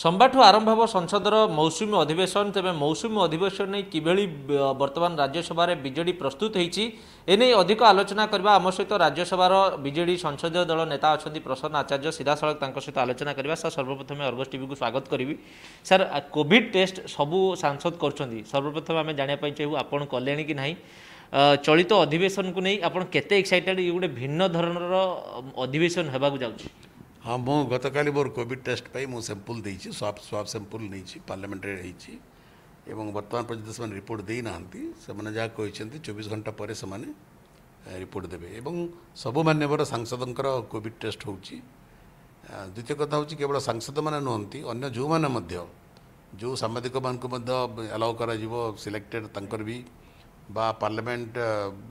ସୋମବାରଠୁ ଆରମ୍ଭ ହେବ ସଂସଦର ମୌସୁମୀ ଅଧିବେଶନ ତେବେ ମୌସୁମୀ ଅଧିବେଶନ ନେଇ କିଭଳି ବର୍ତ୍ତମାନ ରାଜ୍ୟସଭାରେ ବିଜେଡ଼ି ପ୍ରସ୍ତୁତ ହୋଇଛି ଏ ନେଇ ଅଧିକ ଆଲୋଚନା କରିବା ଆମ ସହିତ ରାଜ୍ୟସଭାର ବିଜେଡ଼ି ସଂସଦୀୟ ଦଳ ନେତା ଅଛନ୍ତି ପ୍ରସନ୍ନ ଆଚାର୍ଯ୍ୟ ସିଧାସଳଖ ତାଙ୍କ ସହିତ ଆଲୋଚନା କରିବା ସାର୍ ସର୍ବପ୍ରଥମେ ଅର୍ଗସ୍ ଟିଭିକୁ ସ୍ୱାଗତ କରିବି ସାର୍ କୋଭିଡ୍ ଟେଷ୍ଟ ସବୁ ସାଂସଦ କରୁଛନ୍ତି ସର୍ବପ୍ରଥମେ ଆମେ ଜାଣିବା ପାଇଁ ଚାହିଁବୁ ଆପଣ କଲେଣି କି ନାହିଁ ଚଳିତ ଅଧିବେଶନକୁ ନେଇ ଆପଣ କେତେ ଏକ୍ସାଇଟେଡ଼୍ ଇଏ ଗୋଟେ ଭିନ୍ନ ଧରଣର ଅଧିବେଶନ ହେବାକୁ ଯାଉଛି ହଁ ମୁଁ ଗତକାଲି ମୋର କୋଭିଡ଼ ଟେଷ୍ଟ ପାଇଁ ମୁଁ ସାମ୍ପୁଲ୍ ଦେଇଛି ସ୍ୱାବ୍ ସ୍ୱାବ୍ ସାମ୍ପୁଲ୍ ନେଇଛି ପାର୍ଲାମେଣ୍ଟରେ ହେଇଛି ଏବଂ ବର୍ତ୍ତମାନ ପର୍ଯ୍ୟନ୍ତ ସେମାନେ ରିପୋର୍ଟ ଦେଇନାହାନ୍ତି ସେମାନେ ଯାହା କହିଛନ୍ତି ଚବିଶ ଘଣ୍ଟା ପରେ ସେମାନେ ରିପୋର୍ଟ ଦେବେ ଏବଂ ସବୁ ମାନ୍ୟବର ସାଂସଦଙ୍କର କୋଭିଡ଼ ଟେଷ୍ଟ ହେଉଛି ଦ୍ୱିତୀୟ କଥା ହେଉଛି କେବଳ ସାଂସଦମାନେ ନୁହନ୍ତି ଅନ୍ୟ ଯେଉଁମାନେ ମଧ୍ୟ ଯେଉଁ ସାମ୍ବାଦିକମାନଙ୍କୁ ମଧ୍ୟ ଆଲାଓ କରାଯିବ ସିଲେକ୍ଟେଡ଼ ତାଙ୍କର ବି ବା ପାର୍ଲାମେଣ୍ଟ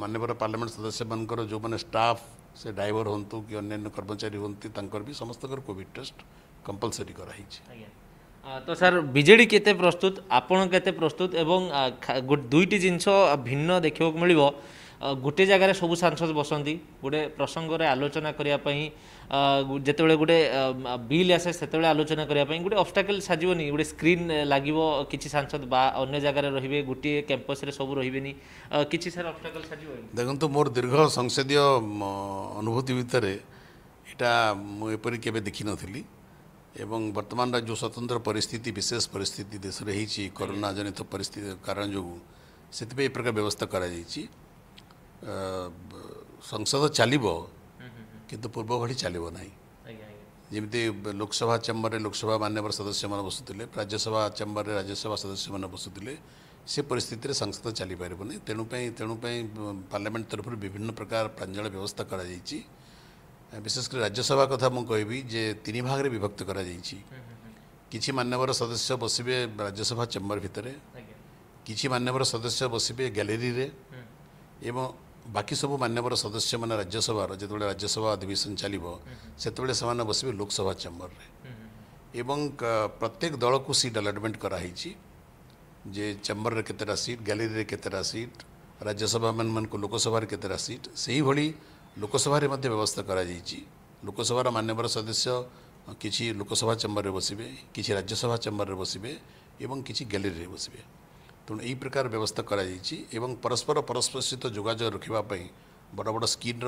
ମାନ୍ୟବର ପାର୍ଲାମେଣ୍ଟ ସଦସ୍ୟମାନଙ୍କର ଯେଉଁମାନେ ଷ୍ଟାଫ୍ ସେ ଡ୍ରାଇଭର ହୁଅନ୍ତୁ କି ଅନ୍ୟାନ୍ୟ କର୍ମଚାରୀ ହୁଅନ୍ତି ତାଙ୍କର ବି ସମସ୍ତଙ୍କର କୋଭିଡ଼ ଟେଷ୍ଟ କମ୍ପଲସରି କରାହେଇଛି ତ ସାର୍ ବିଜେଡ଼ି କେତେ ପ୍ରସ୍ତୁତ ଆପଣ କେତେ ପ୍ରସ୍ତୁତ ଏବଂ ଦୁଇଟି ଜିନିଷ ଭିନ୍ନ ଦେଖିବାକୁ ମିଳିବ ଗୋଟିଏ ଜାଗାରେ ସବୁ ସାଂସଦ ବସନ୍ତି ଗୋଟିଏ ପ୍ରସଙ୍ଗରେ ଆଲୋଚନା କରିବା ପାଇଁ ଯେତେବେଳେ ଗୋଟିଏ ବିଲ୍ ଆସେ ସେତେବେଳେ ଆଲୋଚନା କରିବା ପାଇଁ ଗୋଟେ ଅବଷ୍ଟାକଲ୍ ସାଜିବନି ଗୋଟେ ସ୍କ୍ରିନ୍ ଲାଗିବ କିଛି ସାଂସଦ ବା ଅନ୍ୟ ଜାଗାରେ ରହିବେ ଗୋଟିଏ କ୍ୟାମ୍ପସ୍ରେ ସବୁ ରହିବେନି କିଛି ସାର ଅବଷ୍ଟାକଲ୍ ସାଜିବନି ଦେଖନ୍ତୁ ମୋର ଦୀର୍ଘ ସଂସଦୀୟ ଅନୁଭୂତି ଭିତରେ ଏଇଟା ମୁଁ ଏପରି କେବେ ଦେଖିନଥିଲି ଏବଂ ବର୍ତ୍ତମାନର ଯେଉଁ ସ୍ୱତନ୍ତ୍ର ପରିସ୍ଥିତି ବିଶେଷ ପରିସ୍ଥିତି ଦେଶରେ ହେଇଛି କରୋନା ଜନିତ ପରିସ୍ଥିତି କାରଣ ଯୋଗୁଁ ସେଥିପାଇଁ ଏ ପ୍ରକାର ବ୍ୟବସ୍ଥା କରାଯାଇଛି ସଂସଦ ଚାଲିବ କିନ୍ତୁ ପୂର୍ବ ଭଳି ଚାଲିବ ନାହିଁ ଯେମିତି ଲୋକସଭା ଚେମ୍ବରରେ ଲୋକସଭା ମାନ୍ୟବର ସଦସ୍ୟମାନେ ବସୁଥିଲେ ରାଜ୍ୟସଭା ଚେମ୍ବରରେ ରାଜ୍ୟସଭା ସଦସ୍ୟମାନେ ବସୁଥିଲେ ସେ ପରିସ୍ଥିତିରେ ସଂସଦ ଚାଲିପାରିବ ନାହିଁ ତେଣୁ ପାଇଁ ତେଣୁ ପାଇଁ ପାର୍ଲାମେଣ୍ଟ ତରଫରୁ ବିଭିନ୍ନ ପ୍ରକାର ପ୍ରାଞ୍ଜଳ ବ୍ୟବସ୍ଥା କରାଯାଇଛି ବିଶେଷ କରି ରାଜ୍ୟସଭା କଥା ମୁଁ କହିବି ଯେ ତିନି ଭାଗରେ ବିଭକ୍ତ କରାଯାଇଛି କିଛି ମାନ୍ୟବର ସଦସ୍ୟ ବସିବେ ରାଜ୍ୟସଭା ଚେମ୍ବର ଭିତରେ କିଛି ମାନ୍ୟବର ସଦସ୍ୟ ବସିବେ ଗ୍ୟାଲେରୀରେ ଏବଂ ବାକି ସବୁ ମାନ୍ୟବର ସଦସ୍ୟମାନେ ରାଜ୍ୟସଭାର ଯେତେବେଳେ ରାଜ୍ୟସଭା ଅଧିବେଶନ ଚାଲିବ ସେତେବେଳେ ସେମାନେ ବସିବେ ଲୋକସଭା ଚେମ୍ବରରେ ଏବଂ ପ୍ରତ୍ୟେକ ଦଳକୁ ସିଟ୍ ଆଲଟମେଣ୍ଟ କରାହେଇଛି ଯେ ଚେମ୍ବରରେ କେତେଟା ସିଟ୍ ଗ୍ୟାଲେରୀରେ କେତେଟା ସିଟ୍ ରାଜ୍ୟସଭାମାନଙ୍କୁ ଲୋକସଭାରେ କେତେଟା ସିଟ୍ ସେହିଭଳି ଲୋକସଭାରେ ମଧ୍ୟ ବ୍ୟବସ୍ଥା କରାଯାଇଛି ଲୋକସଭାର ମାନ୍ୟବର ସଦସ୍ୟ କିଛି ଲୋକସଭା ଚେମ୍ବରରେ ବସିବେ କିଛି ରାଜ୍ୟସଭା ଚେମ୍ବରରେ ବସିବେ ଏବଂ କିଛି ଗ୍ୟାଲେରୀରେ ବସିବେ ତେଣୁ ଏହି ପ୍ରକାର ବ୍ୟବସ୍ଥା କରାଯାଇଛି ଏବଂ ପରସ୍ପର ପରସ୍ପର ସହିତ ଯୋଗାଯୋଗ ରଖିବା ପାଇଁ ବଡ଼ ବଡ଼ ସ୍କିନ୍ର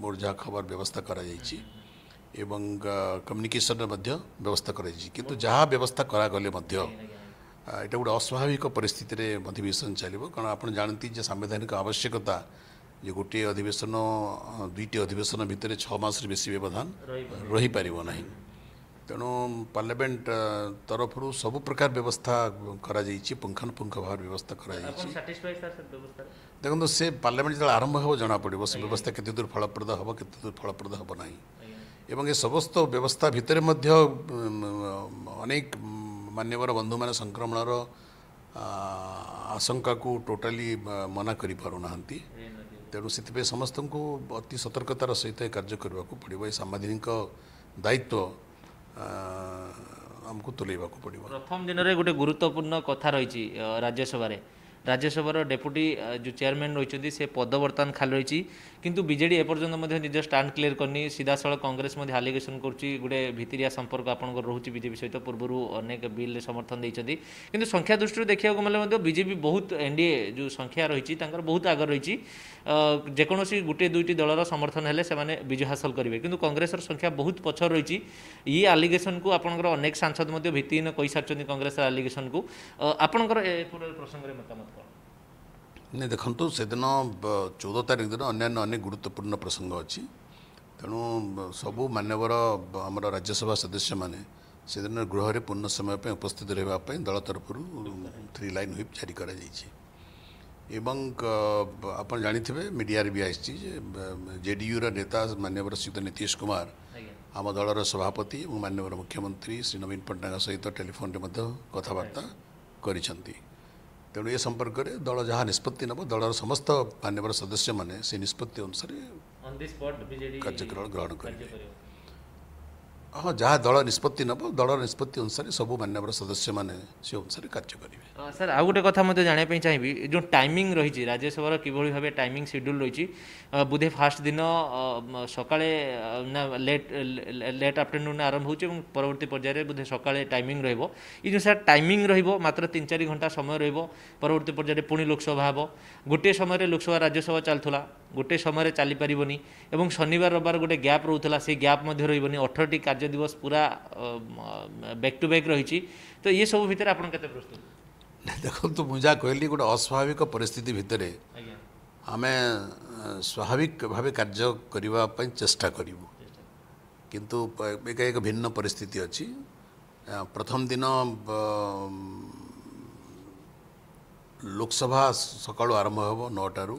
ମୋର ଯାହା ଖବର ବ୍ୟବସ୍ଥା କରାଯାଇଛି ଏବଂ କମ୍ୟୁନିକେସନ୍ର ମଧ୍ୟ ବ୍ୟବସ୍ଥା କରାଯାଇଛି କିନ୍ତୁ ଯାହା ବ୍ୟବସ୍ଥା କରାଗଲେ ମଧ୍ୟ ଏଇଟା ଗୋଟେ ଅସ୍ୱାଭାବିକ ପରିସ୍ଥିତିରେ ଅଧିବେଶନ ଚାଲିବ କାରଣ ଆପଣ ଜାଣନ୍ତି ଯେ ସାମ୍ବିଧାନିକ ଆବଶ୍ୟକତା ଯେ ଗୋଟିଏ ଅଧିବେଶନ ଦୁଇଟି ଅଧିବେଶନ ଭିତରେ ଛଅ ମାସରୁ ବେଶୀ ବ୍ୟବଧାନ ରହିପାରିବ ନାହିଁ ତେଣୁ ପାର୍ଲାମେଣ୍ଟ ତରଫରୁ ସବୁ ପ୍ରକାର ବ୍ୟବସ୍ଥା କରାଯାଇଛି ପୁଙ୍ଖାନୁପୁଙ୍ଖ ଭାବରେ ବ୍ୟବସ୍ଥା କରାଯାଇଛି ଦେଖନ୍ତୁ ସେ ପାର୍ଲାମେଣ୍ଟ ଯେତେବେଳେ ଆରମ୍ଭ ହେବ ଜଣାପଡ଼ିବ ସେ ବ୍ୟବସ୍ଥା କେତେ ଦୂର ଫଳପ୍ରଦ ହେବ କେତେ ଦୂର ଫଳପ୍ରଦ ହେବ ନାହିଁ ଏବଂ ଏ ସମସ୍ତ ବ୍ୟବସ୍ଥା ଭିତରେ ମଧ୍ୟ ଅନେକ ମାନ୍ୟବର ବନ୍ଧୁମାନେ ସଂକ୍ରମଣର ଆଶଙ୍କାକୁ ଟୋଟାଲି ମନା କରିପାରୁନାହାନ୍ତି ତେଣୁ ସେଥିପାଇଁ ସମସ୍ତଙ୍କୁ ଅତି ସତର୍କତାର ସହିତ କାର୍ଯ୍ୟ କରିବାକୁ ପଡ଼ିବ ଏ ସାମ୍ବାଦିକଙ୍କ ଦାୟିତ୍ୱ ଆମକୁ ତୁଲେଇବାକୁ ପଡ଼ିବ ପ୍ରଥମ ଦିନରେ ଗୋଟେ ଗୁରୁତ୍ୱପୂର୍ଣ୍ଣ କଥା ରହିଛି ରାଜ୍ୟସଭାରେ ରାଜ୍ୟସଭାର ଡେପୁଟି ଯେଉଁ ଚେୟାରମ୍ୟାନ୍ ରହିଛନ୍ତି ସେ ପଦ ବର୍ତ୍ତମାନ ଖାଲି ରହିଛି କିନ୍ତୁ ବିଜେଡ଼ି ଏପର୍ଯ୍ୟନ୍ତ ମଧ୍ୟ ନିଜ ଷ୍ଟାଣ୍ଡ କ୍ଲିୟର କରିନି ସିଧାସଳଖ କଂଗ୍ରେସ ମଧ୍ୟ ଆଲିଗେସନ୍ କରୁଛି ଗୋଟେ ଭିତିରିଆ ସମ୍ପର୍କ ଆପଣଙ୍କର ରହୁଛି ବିଜେପି ସହିତ ପୂର୍ବରୁ ଅନେକ ବିଲ୍ରେ ସମର୍ଥନ ଦେଇଛନ୍ତି କିନ୍ତୁ ସଂଖ୍ୟା ଦୃଷ୍ଟିରୁ ଦେଖିବାକୁ ଗଲେ ମଧ୍ୟ ବିଜେପି ବହୁତ ଏନ୍ଡିଏ ଯେଉଁ ସଂଖ୍ୟା ରହିଛି ତାଙ୍କର ବହୁତ ଆଗରେ ରହିଛି ଯେକୌଣସି ଗୋଟିଏ ଦୁଇଟି ଦଳର ସମର୍ଥନ ହେଲେ ସେମାନେ ବିଜୟ ହାସଲ କରିବେ କିନ୍ତୁ କଂଗ୍ରେସର ସଂଖ୍ୟା ବହୁତ ପଛରେ ରହିଛି ଇ ଆଲିଗେସନ୍କୁ ଆପଣଙ୍କର ଅନେକ ସାଂସଦ ମଧ୍ୟ ଭିତ୍ତିହୀନ କହିସାରିଛନ୍ତି କଂଗ୍ରେସର ଆଲିଗେସନ୍କୁ ଆପଣଙ୍କର ଏ ପ୍ରସଙ୍ଗରେ ମତାମତ ନାଇଁ ଦେଖନ୍ତୁ ସେଦିନ ଚଉଦ ତାରିଖ ଦିନ ଅନ୍ୟାନ୍ୟ ଅନେକ ଗୁରୁତ୍ୱପୂର୍ଣ୍ଣ ପ୍ରସଙ୍ଗ ଅଛି ତେଣୁ ସବୁ ମାନ୍ୟବର ଆମର ରାଜ୍ୟସଭା ସଦସ୍ୟମାନେ ସେଦିନ ଗୃହରେ ପୂର୍ଣ୍ଣ ସମୟ ପାଇଁ ଉପସ୍ଥିତ ରହିବା ପାଇଁ ଦଳ ତରଫରୁ ଥ୍ରୀ ଲାଇନ୍ ହ୍ୱିପ୍ ଜାରି କରାଯାଇଛି ଏବଂ ଆପଣ ଜାଣିଥିବେ ମିଡ଼ିଆରେ ବି ଆସିଛି ଯେ ଜେ ଡି ୟୁର ନେତା ମାନ୍ୟବର ଶ୍ରୀ ନୀତିଶ କୁମାର ଆମ ଦଳର ସଭାପତି ଏବଂ ମାନ୍ୟବର ମୁଖ୍ୟମନ୍ତ୍ରୀ ଶ୍ରୀ ନବୀନ ପଟ୍ଟନାୟକ ସହିତ ଟେଲିଫୋନ୍ରେ ମଧ୍ୟ କଥାବାର୍ତ୍ତା କରିଛନ୍ତି ତେଣୁ ଏ ସମ୍ପର୍କରେ ଦଳ ଯାହା ନିଷ୍ପତ୍ତି ନେବ ଦଳର ସମସ୍ତ ମାନ୍ୟବର ସଦସ୍ୟମାନେ ସେ ନିଷ୍ପତ୍ତି ଅନୁସାରେ କାର୍ଯ୍ୟକ୍ରମ ଗ୍ରହଣ କରିବେ ହଁ ଯାହା ଦଳ ନିଷ୍ପତ୍ତି ନେବ ଦଳର ନିଷ୍ପତ୍ତି ଅନୁସାରେ ସବୁ ମାନ୍ୟବର ସଦସ୍ୟମାନେ ସେ ଅନୁସାରେ କାର୍ଯ୍ୟ କରିବେ ସାର୍ ଆଉ ଗୋଟେ କଥା ମଧ୍ୟ ଜାଣିବା ପାଇଁ ଚାହିଁବି ଯେଉଁ ଟାଇମିଂ ରହିଛି ରାଜ୍ୟସଭାର କିଭଳି ଭାବେ ଟାଇମିଂ ସେଡ୍ୟୁଲ୍ ରହିଛି ବୋଧେ ଫାର୍ଷ୍ଟ ଦିନ ସକାଳେ ନା ଲେଟ୍ ଲେଟ୍ ଆଫ୍ଟରନୁନ୍ ଆରମ୍ଭ ହେଉଛି ଏବଂ ପରବର୍ତ୍ତୀ ପର୍ଯ୍ୟାୟରେ ବୋଧେ ସକାଳେ ଟାଇମିଂ ରହିବ ଏ ଯେଉଁ ସାର୍ ଟାଇମିଂ ରହିବ ମାତ୍ର ତିନି ଚାରି ଘଣ୍ଟା ସମୟ ରହିବ ପରବର୍ତ୍ତୀ ପର୍ଯ୍ୟାୟରେ ପୁଣି ଲୋକସଭା ହେବ ଗୋଟିଏ ସମୟରେ ଲୋକସଭା ରାଜ୍ୟସଭା ଚାଲୁଥିଲା ଗୋଟେ ସମୟରେ ଚାଲିପାରିବନି ଏବଂ ଶନିବାର ରବିବାର ଗୋଟେ ଗ୍ୟାପ୍ ରହୁଥିଲା ସେଇ ଗ୍ୟାପ୍ ମଧ୍ୟ ରହିବନି ଅଠରଟି କାର୍ଯ୍ୟ ଦିବସ ପୁରା ବ୍ୟାକ୍ ଟୁ ବ୍ୟାକ୍ ରହିଛି ତ ଏସବୁ ଭିତରେ ଆପଣ କେତେ ପ୍ରସ୍ତୁତ ଦେଖନ୍ତୁ ମୁଁ ଯାହା କହିଲି ଗୋଟେ ଅସ୍ୱାଭାବିକ ପରିସ୍ଥିତି ଭିତରେ ଆମେ ସ୍ୱାଭାବିକ ଭାବେ କାର୍ଯ୍ୟ କରିବା ପାଇଁ ଚେଷ୍ଟା କରିବୁ କିନ୍ତୁ ଏକ ଏକ ଭିନ୍ନ ପରିସ୍ଥିତି ଅଛି ପ୍ରଥମ ଦିନ ଲୋକସଭା ସକାଳୁ ଆରମ୍ଭ ହେବ ନଅଟାରୁ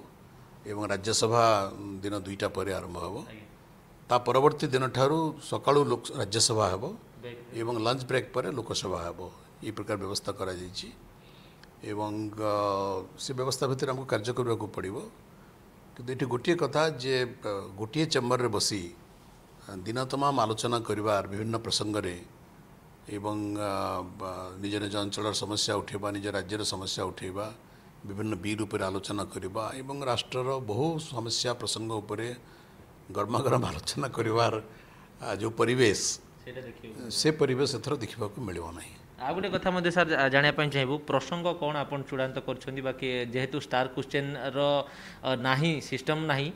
ଏବଂ ରାଜ୍ୟସଭା ଦିନ ଦୁଇଟା ପରେ ଆରମ୍ଭ ହେବ ତା ପରବର୍ତ୍ତୀ ଦିନଠାରୁ ସକାଳୁ ଲୋକ ରାଜ୍ୟସଭା ହେବ ଏବଂ ଲଞ୍ଚ ବ୍ରେକ୍ ପରେ ଲୋକସଭା ହେବ ଏହି ପ୍ରକାର ବ୍ୟବସ୍ଥା କରାଯାଇଛି ଏବଂ ସେ ବ୍ୟବସ୍ଥା ଭିତରେ ଆମକୁ କାର୍ଯ୍ୟ କରିବାକୁ ପଡ଼ିବ କିନ୍ତୁ ଏଠି ଗୋଟିଏ କଥା ଯେ ଗୋଟିଏ ଚେମ୍ବରରେ ବସି ଦିନ ତମାମ ଆଲୋଚନା କରିବା ବିଭିନ୍ନ ପ୍ରସଙ୍ଗରେ ଏବଂ ନିଜ ନିଜ ଅଞ୍ଚଳର ସମସ୍ୟା ଉଠାଇବା ନିଜ ରାଜ୍ୟର ସମସ୍ୟା ଉଠାଇବା ବିଭିନ୍ନ ବିଲ୍ ଉପରେ ଆଲୋଚନା କରିବା ଏବଂ ରାଷ୍ଟ୍ରର ବହୁ ସମସ୍ୟା ପ୍ରସଙ୍ଗ ଉପରେ ଗରମାଗରମ ଆଲୋଚନା କରିବାର ଯେଉଁ ପରିବେଶ ସେ ପରିବେଶ ଏଥର ଦେଖିବାକୁ ମିଳିବ ନାହିଁ ଆଉ ଗୋଟେ କଥା ମଧ୍ୟ ସାର୍ ଜାଣିବା ପାଇଁ ଚାହିଁବୁ ପ୍ରସଙ୍ଗ କ'ଣ ଆପଣ ଚୂଡ଼ାନ୍ତ କରୁଛନ୍ତି ବା ଯେହେତୁ ଷ୍ଟାର୍ କ୍ୱେଶ୍ଚେନ୍ର ନାହିଁ ସିଷ୍ଟମ୍ ନାହିଁ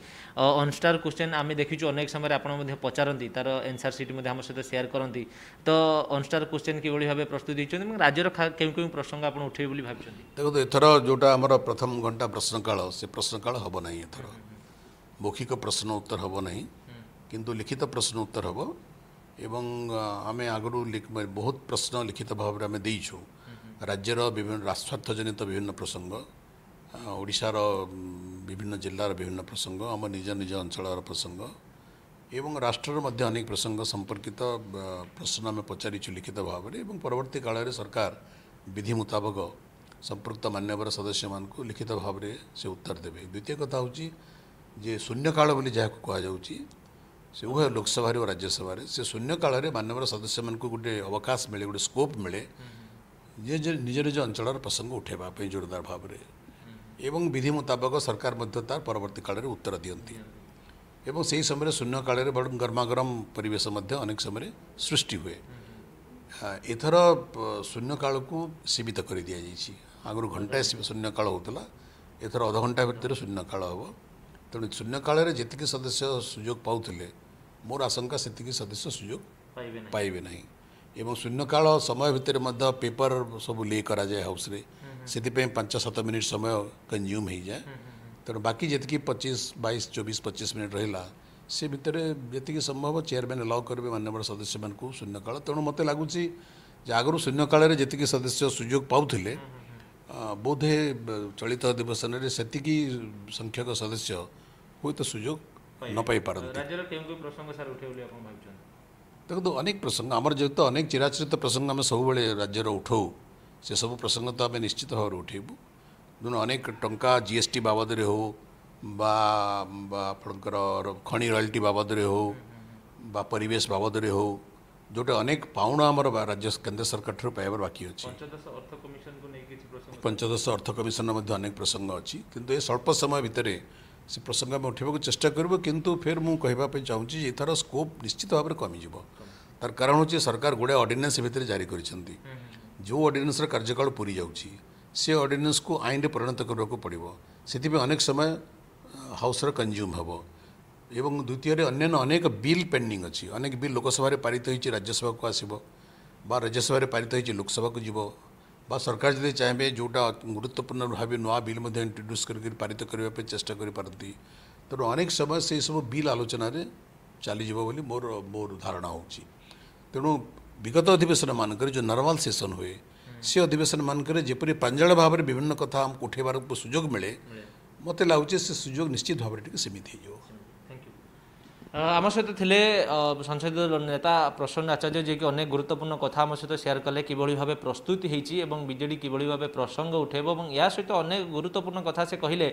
ଅନଷ୍ଟାର୍ କ୍ୱେଶ୍ଚେନ୍ ଆମେ ଦେଖିଛୁ ଅନେକ ସମୟରେ ଆପଣ ମଧ୍ୟ ପଚାରନ୍ତି ତା'ର ଏନ୍ସାର୍ ସିଟ୍ ମଧ୍ୟ ଆମ ସହିତ ସେୟାର କରନ୍ତି ତ ଅନଷ୍ଟାର୍ କ୍ୱେଶ୍ଚେନ୍ କିଭଳି ଭାବେ ପ୍ରସ୍ତୁତ ହୋଇଛନ୍ତି ଏବଂ ରାଜ୍ୟର କେଉଁ କେଉଁ ପ୍ରସଙ୍ଗ ଆପଣ ଉଠାଇବେ ବୋଲି ଭାବିଛନ୍ତି ଦେଖନ୍ତୁ ଏଥର ଯେଉଁଟା ଆମର ପ୍ରଥମ ଘଣ୍ଟା ପ୍ରଶ୍ନକାଳ ସେ ପ୍ରଶ୍ନକାଳ ହେବ ନାହିଁ ଏଥର ମୌଖିକ ପ୍ରଶ୍ନ ଉତ୍ତର ହେବ ନାହିଁ କିନ୍ତୁ ଲିଖିତ ପ୍ରଶ୍ନ ଉତ୍ତର ହେବ এবং আমি ଆଗରୁ ବହୁତ ପ୍ରଶ୍ନ ଲିଖିତ ଭାବରେ ଆମେ ଦେଇଛୁ ରାଜ୍ୟର ବିଭିନ୍ନ ସ୍ୱାର୍ଥଜନିତ ବିଭିନ୍ନ ପ୍ରସଙ୍ଗ ଓଡ଼ିଶାର ବିଭିନ୍ନ ଜିଲ୍ଲାର ବିଭିନ୍ନ ପ୍ରସଙ୍ଗ ଆମ ନିଜ ନିଜ ଅଞ୍ଚଳର ପ୍ରସଙ୍ଗ ଏବଂ ରାଷ୍ଟ୍ରର ମଧ୍ୟ ଅନେକ ପ୍ରସଙ୍ଗ ସମ୍ପର୍କିତ ପ୍ରଶ୍ନ ଆମେ ପଚାରିଛୁ ଲିଖିତ ଭାବରେ ଏବଂ ପରବର୍ତ୍ତୀ କାଳରେ ସରକାର ବିଧି ମୁତାବକ ସମ୍ପୃକ୍ତ ମାନ୍ୟବର ସଦସ୍ୟମାନଙ୍କୁ ଲିଖିତ ଭାବରେ ସେ ଉତ୍ତର ଦେବେ ଦ୍ୱିତୀୟ କଥା ହେଉଛି ଯେ ଶୂନ୍ୟକାଳ ବୋଲି ଯାହାକୁ କୁହାଯାଉଛି से उभय लोकसभा और राज्यसभा से शून्यकाल में मानव सदस्य मान गोटे अवकाश मिले गोटे स्कोप मिले जे निज निज अंचल प्रसंग उठाइवाई जोरदार भाव में एवं विधि मुताबक सरकार तार परवर्त काल उत्तर दिखती एवं से ही समय शून्य काल गर्मागरम परेश समय सृष्टि हुए एथर शून्यकाल को सीमित कर दि जाइए घंटा शून्य काल होता एथर अधघंटा भितर शून्य काल हाँ तेणु शून्य काल में जी सदस्य सुजोग पाते मोर आशंका से सदस्य सुजोग पाइबे ना एवं शून्य काल समय भितर पेपर सब लिक हाउस से पांच सत मिनिट समय कंज्यूम हो जाए तेणु बाकी जी पचिश बैस चौबीस पचीस मिनिट रहा से भितर जी संभव चेयरमैन एलाउ करेंगे मानवर सदस्य मानक शून्य काल तेणु मत लगुच आगर शून्य काल में जी सदस्य सुजोग पाते बोधे चलित अधिवेशन से संख्यक सदस्य ହୁଏତ ସୁଯୋଗ ନ ପାଇପାରନ୍ତି ଦେଖନ୍ତୁ ଅନେକ ପ୍ରସଙ୍ଗ ଆମର ଯେହେତୁ ଅନେକ ଚିରାଚରିତ ପ୍ରସଙ୍ଗ ଆମେ ସବୁବେଳେ ରାଜ୍ୟର ଉଠାଉ ସେସବୁ ପ୍ରସଙ୍ଗ ତ ଆମେ ନିଶ୍ଚିତ ଭାବରେ ଉଠାଇବୁ ତେଣୁ ଅନେକ ଟଙ୍କା ଜି ଏସ୍ ଟି ବାବଦରେ ହେଉ ବା ଆପଣଙ୍କର ଖଣି ରୟାଲିଟି ବାବଦରେ ହେଉ ବା ପରିବେଶ ବାବଦରେ ହେଉ ଯେଉଁଟା ଅନେକ ପାଉଣା ଆମର ରାଜ୍ୟ କେନ୍ଦ୍ର ସରକାରଠାରୁ ପାଇବାର ବାକି ଅଛି ପଞ୍ଚଦଶ ଅର୍ଥ କମିଶନର ମଧ୍ୟ ଅନେକ ପ୍ରସଙ୍ଗ ଅଛି କିନ୍ତୁ ଏ ସ୍ୱଳ୍ପ ସମୟ ଭିତରେ ସେ ପ୍ରସଙ୍ଗ ଆମେ ଉଠାଇବାକୁ ଚେଷ୍ଟା କରିବୁ କିନ୍ତୁ ଫେର୍ ମୁଁ କହିବା ପାଇଁ ଚାହୁଁଛି ଯେ ଏଥର ସ୍କୋପ୍ ନିଶ୍ଚିତ ଭାବରେ କମିଯିବ ତାର କାରଣ ହେଉଛି ସରକାର ଗୁଡ଼ାଏ ଅର୍ଡ଼ିନାନ୍ସ ଭିତରେ ଜାରି କରିଛନ୍ତି ଯେଉଁ ଅର୍ଡ଼ିନାନ୍ସର କାର୍ଯ୍ୟକାଳ ପୁରୀ ଯାଉଛି ସେ ଅର୍ଡ଼ିନାନ୍ସକୁ ଆଇନରେ ପରିଣତ କରିବାକୁ ପଡ଼ିବ ସେଥିପାଇଁ ଅନେକ ସମୟ ହାଉସ୍ର କନ୍ଜ୍ୟୁମ୍ ହେବ ଏବଂ ଦ୍ୱିତୀୟରେ ଅନ୍ୟାନ୍ୟ ଅନେକ ବିଲ୍ ପେଣ୍ଡିଂ ଅଛି ଅନେକ ବିଲ୍ ଲୋକସଭାରେ ପାରିତ ହୋଇଛି ରାଜ୍ୟସଭାକୁ ଆସିବ ବା ରାଜ୍ୟସଭାରେ ପାରିତ ହୋଇଛି ଲୋକସଭାକୁ ଯିବ सरकार जी चाहिए जोटा गुरुत्वपूर्ण भाव नुआ बिल इंट्रोड्यूस कर पारित करने चेस्ट करपारती तेणु तो अनेक समय से सब बिल आलोचन चली जा मोर मोर धारणा हो तेणु विगत अधिवेशन मानक जो नर्माल सेसन हुए से अधिवेशन मानक प्राजाण भाव में विभिन्न कथ आमको सुजोग मिले हाँ। मत लगे से सुजोग निश्चित भाव सीमित हो आम सहित थिले संसदीय नेता प्रसन्न आचार्य जी की अनेक गुरुत्वपूर्ण कथ आम सहित सेयार कले कि भाव प्रस्तुति होती और कि प्रसंग उठेब और या सहित अनेक गुरुत्वपूर्ण कथ से कहले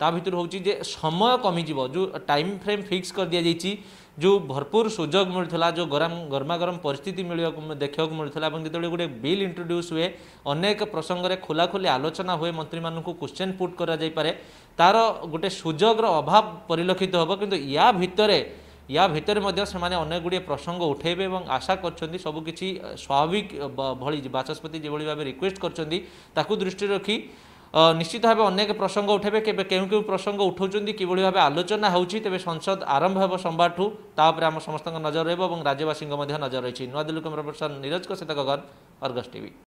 ता भर हूँ समय कमिज जो टाइम फ्रेम फिक्स कर दि जाइए ଯେଉଁ ଭରପୁର ସୁଯୋଗ ମିଳୁଥିଲା ଯେଉଁ ଗରମ ଗରମାଗରମ ପରିସ୍ଥିତି ମିଳିବାକୁ ଦେଖିବାକୁ ମିଳୁଥିଲା ଏବଂ ଯେତେବେଳେ ଗୋଟେ ବିଲ୍ ଇଣ୍ଟ୍ରୋଡ୍ୟୁସ୍ ହୁଏ ଅନେକ ପ୍ରସଙ୍ଗରେ ଖୋଲାଖୋଲି ଆଲୋଚନା ହୁଏ ମନ୍ତ୍ରୀମାନଙ୍କୁ କ୍ୱେଶ୍ଚନ୍ ପୁଟ୍ କରାଯାଇପାରେ ତାର ଗୋଟେ ସୁଯୋଗର ଅଭାବ ପରିଲକ୍ଷିତ ହେବ କିନ୍ତୁ ୟା ଭିତରେ ୟା ଭିତରେ ମଧ୍ୟ ସେମାନେ ଅନେକ ଗୁଡ଼ିଏ ପ୍ରସଙ୍ଗ ଉଠାଇବେ ଏବଂ ଆଶା କରିଛନ୍ତି ସବୁକିଛି ସ୍ୱାଭାବିକ ଭଳି ବାଚସ୍ପତି ଯେଭଳି ଭାବେ ରିକ୍ୱେଷ୍ଟ କରିଛନ୍ତି ତାକୁ ଦୃଷ୍ଟିରେ ରଖି ନିଶ୍ଚିତ ଭାବେ ଅନେକ ପ୍ରସଙ୍ଗ ଉଠାଇବେ କେବେ କେଉଁ କେଉଁ ପ୍ରସଙ୍ଗ ଉଠାଉଛନ୍ତି କିଭଳି ଭାବେ ଆଲୋଚନା ହେଉଛି ତେବେ ସଂସଦ ଆରମ୍ଭ ହେବ ସୋମବାରଠୁ ତା ଉପରେ ଆମ ସମସ୍ତଙ୍କ ନଜର ରହିବ ଏବଂ ରାଜ୍ୟବାସୀଙ୍କ ମଧ୍ୟ ନଜର ରହିଛି ନୂଆଦିଲ୍ଲୀ କ୍ୟାମେରା ପର୍ସନ ନିରଜ ସହିତ ଗଗନ ଅର୍ଗସ୍ ଟିଭି